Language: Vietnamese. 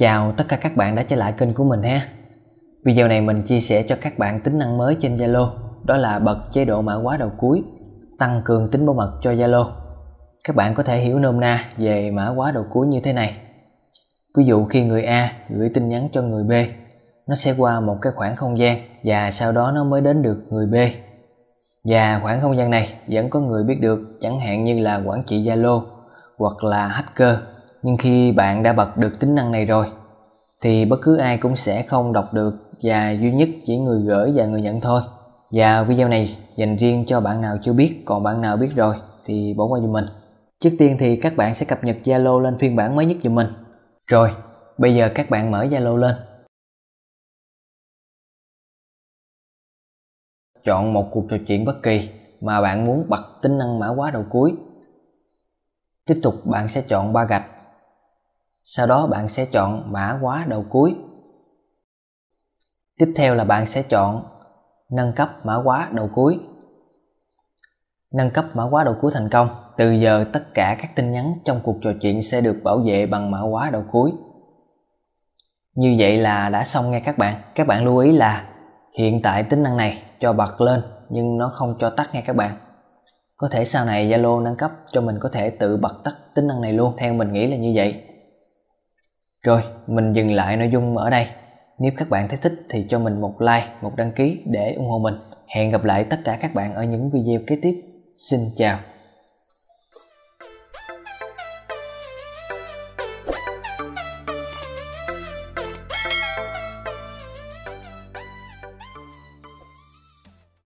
Chào tất cả các bạn đã trở lại kênh của mình ha. Video này mình chia sẻ cho các bạn tính năng mới trên Zalo, đó là bật chế độ mã hóa đầu cuối, tăng cường tính bảo mật cho Zalo. Các bạn có thể hiểu nôm na về mã hóa đầu cuối như thế này. Ví dụ khi người A gửi tin nhắn cho người B, nó sẽ qua một cái khoảng không gian và sau đó nó mới đến được người B. Và khoảng không gian này vẫn có người biết được, chẳng hạn như là quản trị Zalo hoặc là hacker nhưng khi bạn đã bật được tính năng này rồi thì bất cứ ai cũng sẽ không đọc được và duy nhất chỉ người gửi và người nhận thôi và video này dành riêng cho bạn nào chưa biết còn bạn nào biết rồi thì bỏ qua giùm mình trước tiên thì các bạn sẽ cập nhật Zalo lên phiên bản mới nhất giùm mình rồi bây giờ các bạn mở Zalo lên chọn một cuộc trò chuyện bất kỳ mà bạn muốn bật tính năng mã hóa đầu cuối tiếp tục bạn sẽ chọn ba gạch sau đó bạn sẽ chọn mã hóa đầu cuối tiếp theo là bạn sẽ chọn nâng cấp mã hóa đầu cuối nâng cấp mã hóa đầu cuối thành công từ giờ tất cả các tin nhắn trong cuộc trò chuyện sẽ được bảo vệ bằng mã hóa đầu cuối như vậy là đã xong nghe các bạn các bạn lưu ý là hiện tại tính năng này cho bật lên nhưng nó không cho tắt nghe các bạn có thể sau này zalo nâng cấp cho mình có thể tự bật tắt tính năng này luôn theo mình nghĩ là như vậy rồi, mình dừng lại nội dung ở đây. Nếu các bạn thấy thích thì cho mình một like, một đăng ký để ủng hộ mình. Hẹn gặp lại tất cả các bạn ở những video kế tiếp. Xin chào!